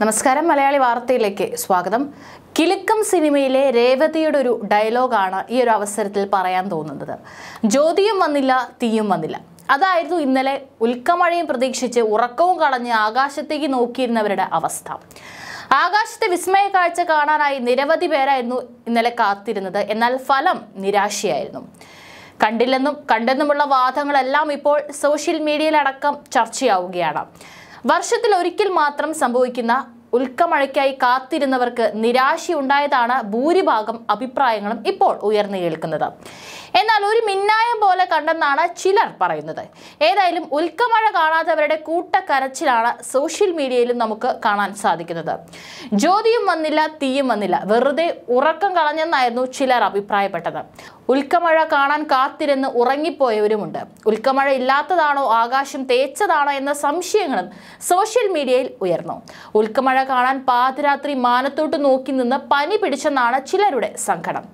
നമസ്കാരം മലയാളി വാർത്തയിലേക്ക് സ്വാഗതം കിലുക്കം സിനിമയിലെ രേവതിയുടെ ഒരു ഡയലോഗാണ് ഈ ഒരു അവസരത്തിൽ പറയാൻ തോന്നുന്നത് ജ്യോതിയും വന്നില്ല തീയും വന്നില്ല അതായിരുന്നു ഇന്നലെ ഉൽക്കമഴയും പ്രതീക്ഷിച്ച് ഉറക്കവും കളഞ്ഞ് ആകാശത്തേക്ക് നോക്കിയിരുന്നവരുടെ അവസ്ഥ ആകാശത്തെ വിസ്മയ കാഴ്ച കാണാനായി നിരവധി പേരായിരുന്നു ഇന്നലെ കാത്തിരുന്നത് എന്നാൽ ഫലം നിരാശയായിരുന്നു കണ്ടില്ലെന്നും കണ്ടെന്നുമുള്ള വാദങ്ങളെല്ലാം ഇപ്പോൾ സോഷ്യൽ മീഡിയയിലടക്കം ചർച്ചയാവുകയാണ് വർഷത്തിൽ ഒരിക്കൽ മാത്രം സംഭവിക്കുന്ന ഉൽക്കമഴയ്ക്കായി കാത്തിരുന്നവർക്ക് നിരാശയുണ്ടായതാണ് ഭൂരിഭാഗം അഭിപ്രായങ്ങളും ഇപ്പോൾ ഉയർന്നു കേൾക്കുന്നത് എന്നാൽ ഒരു മിന്നായം പോലെ കണ്ടെന്നാണ് ചിലർ പറയുന്നത് ഏതായാലും ഉൽക്കമഴ കാണാത്തവരുടെ കൂട്ടക്കരച്ചിലാണ് സോഷ്യൽ മീഡിയയിലും നമുക്ക് കാണാൻ സാധിക്കുന്നത് ജ്യോതിയും വന്നില്ല തീയും വന്നില്ല വെറുതെ ഉറക്കം കളഞ്ഞെന്നായിരുന്നു ചിലർ അഭിപ്രായപ്പെട്ടത് ഉൽക്കമഴ കാണാൻ കാത്തിരുന്ന് ഉറങ്ങിപ്പോയവരുമുണ്ട് ഉൽക്കമഴ ഇല്ലാത്തതാണോ ആകാശം തേച്ചതാണോ എന്ന സംശയങ്ങളും സോഷ്യൽ മീഡിയയിൽ ഉയർന്നു ഉൽക്കമഴ കാണാൻ പാതിരാത്രി മാനത്തോട്ട് നോക്കി നിന്ന് പനി പിടിച്ചെന്നാണ് ചിലരുടെ സങ്കടം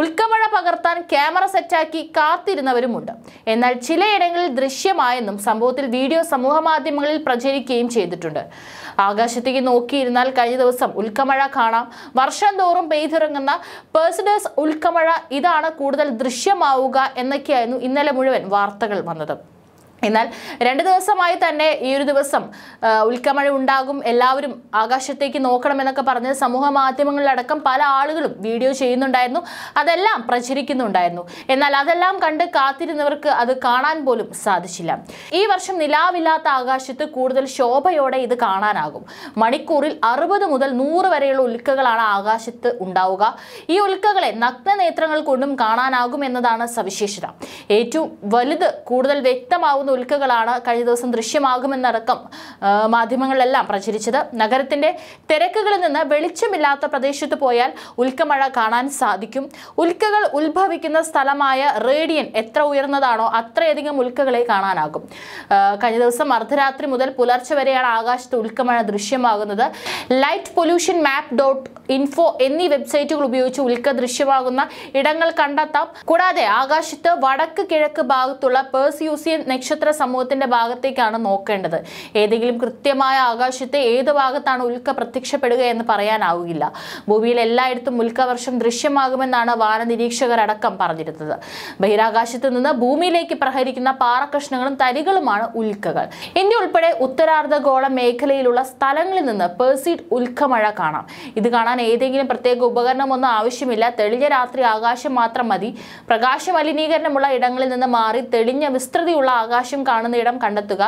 ഉൽക്കമഴ പകർത്താൻ ക്യാമറ സെറ്റാക്കി കാത്തിരുന്നവരുമുണ്ട് എന്നാൽ ചിലയിടങ്ങളിൽ ദൃശ്യമായെന്നും സംഭവത്തിൽ വീഡിയോ സമൂഹമാധ്യമങ്ങളിൽ പ്രചരിക്കുകയും ചെയ്തിട്ടുണ്ട് ആകാശത്തേക്ക് നോക്കിയിരുന്നാൽ കഴിഞ്ഞ ദിവസം ഉൽക്കമഴ കാണാം വർഷം തോറും പെയ്തിറങ്ങുന്ന പേഴ്സഡേഴ്സ് ഉൽക്കമഴ ഇതാണ് കൂടുതൽ ദൃശ്യമാവുക എന്നൊക്കെയായിരുന്നു ഇന്നലെ മുഴുവൻ വാർത്തകൾ വന്നത് എന്നാൽ രണ്ട് ദിവസമായി തന്നെ ഈ ഒരു ദിവസം ഉൽക്കമഴ ഉണ്ടാകും എല്ലാവരും ആകാശത്തേക്ക് നോക്കണമെന്നൊക്കെ പറഞ്ഞ് സമൂഹ മാധ്യമങ്ങളിലടക്കം പല ആളുകളും വീഡിയോ ചെയ്യുന്നുണ്ടായിരുന്നു അതെല്ലാം പ്രചരിക്കുന്നുണ്ടായിരുന്നു എന്നാൽ അതെല്ലാം കണ്ട് കാത്തിരുന്നവർക്ക് അത് കാണാൻ പോലും സാധിച്ചില്ല ഈ വർഷം നിലാവില്ലാത്ത ആകാശത്ത് കൂടുതൽ ശോഭയോടെ ഇത് കാണാനാകും മണിക്കൂറിൽ അറുപത് മുതൽ നൂറ് വരെയുള്ള ഉൽക്കകളാണ് ആകാശത്ത് ഉണ്ടാവുക ഈ ഉൽക്കകളെ നഗ്നനേത്രങ്ങൾ കൊണ്ടും കാണാനാകും എന്നതാണ് സവിശേഷത ഏറ്റവും വലുത് കൂടുതൽ വ്യക്തമാവുന്ന ഉൽക്കകളാണ് കഴിഞ്ഞ ദിവസം ദൃശ്യമാകുമെന്നടക്കം മാധ്യമങ്ങളിലെല്ലാം പ്രചരിച്ചത് നഗരത്തിന്റെ തിരക്കുകളിൽ നിന്ന് വെളിച്ചമില്ലാത്ത പ്രദേശത്ത് പോയാൽ ഉൽക്കമഴ കാണാൻ സാധിക്കും ഉൽക്കകൾ ഉത്ഭവിക്കുന്ന സ്ഥലമായ റേഡിയൻ എത്ര ഉയർന്നതാണോ അത്രയധികം ഉൽക്കകളെ കാണാനാകും കഴിഞ്ഞ ദിവസം അർദ്ധരാത്രി മുതൽ പുലർച്ചെ വരെയാണ് ആകാശത്ത് ഉൽക്കമഴ ദൃശ്യമാകുന്നത് light pollution map dot info എന്നീ വെബ്സൈറ്റുകൾ ഉപയോഗിച്ച് ഉൽക്ക ദൃശ്യമാകുന്ന ഇടങ്ങൾ കണ്ടെത്താം കൂടാതെ ആകാശത്ത് വടക്ക് കിഴക്ക് ഭാഗത്തുള്ള യൂസിയൻ നക്ഷത്ര നക്ഷത്ര സമൂഹത്തിന്റെ ഭാഗത്തേക്കാണ് നോക്കേണ്ടത് ഏതെങ്കിലും കൃത്യമായ ആകാശത്തെ ഏത് ഭാഗത്താണ് ഉൽക്ക പ്രത്യക്ഷപ്പെടുക എന്ന് പറയാനാവുകയില്ല ഭൂമിയിൽ എല്ലായിടത്തും ഉൽക്കവർഷം ദൃശ്യമാകുമെന്നാണ് വാനനിരീക്ഷകരടക്കം പറഞ്ഞിരുന്നത് ബഹിരാകാശത്ത് നിന്ന് ഭൂമിയിലേക്ക് പ്രഹരിക്കുന്ന പാറക്കഷ്ണങ്ങളും തരികളുമാണ് ഉൽക്കകൾ ഇന്ത്യ ഉൾപ്പെടെ ഉത്തരാർദ്ധഗോള മേഖലയിലുള്ള സ്ഥലങ്ങളിൽ നിന്ന് പേഴ്സിഡ് ഉൽക്കമഴ കാണാം ഇത് കാണാൻ ഏതെങ്കിലും പ്രത്യേക ഉപകരണമൊന്നും ആവശ്യമില്ല തെളിഞ്ഞ രാത്രി ആകാശം മാത്രം മതി പ്രകാശ മലിനീകരണമുള്ള ഇടങ്ങളിൽ നിന്ന് മാറി തെളിഞ്ഞ വിസ്തൃതിയുള്ള ആകാശം പ്രകാശം കാണുന്ന ഇടം കണ്ടെത്തുക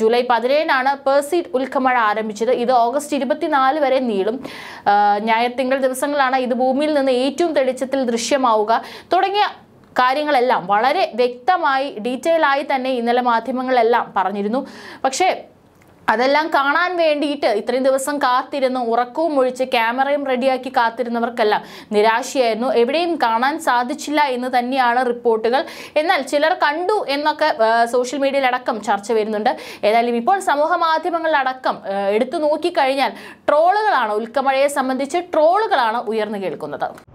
ജൂലൈ പതിനേഴിനാണ് പേഴ്സി ഉൽക്കമഴ ആരംഭിച്ചത് ഇത് ഓഗസ്റ്റ് ഇരുപത്തിനാല് വരെ നീളും ഞായർ തിങ്കൾ ദിവസങ്ങളാണ് ഇത് ഭൂമിയിൽ നിന്ന് ഏറ്റവും തെളിച്ചത്തിൽ ദൃശ്യമാവുക തുടങ്ങിയ കാര്യങ്ങളെല്ലാം വളരെ വ്യക്തമായി ഡീറ്റെയിൽ ആയി തന്നെ ഇന്നലെ മാധ്യമങ്ങളെല്ലാം പറഞ്ഞിരുന്നു പക്ഷേ അതെല്ലാം കാണാൻ വേണ്ടിയിട്ട് ഇത്രയും ദിവസം കാത്തിരുന്ന് ഉറക്കവും ഒഴിച്ച് ക്യാമറയും റെഡിയാക്കി കാത്തിരുന്നവർക്കെല്ലാം നിരാശയായിരുന്നു എവിടെയും കാണാൻ സാധിച്ചില്ല എന്ന് തന്നെയാണ് റിപ്പോർട്ടുകൾ എന്നാൽ ചിലർ കണ്ടു എന്നൊക്കെ സോഷ്യൽ മീഡിയയിലടക്കം ചർച്ച വരുന്നുണ്ട് ഏതായാലും ഇപ്പോൾ സമൂഹ മാധ്യമങ്ങളിലടക്കം എടുത്തു നോക്കിക്കഴിഞ്ഞാൽ ട്രോളുകളാണ് ഉൽക്കമഴയെ സംബന്ധിച്ച് ട്രോളുകളാണ് ഉയർന്നു കേൾക്കുന്നത്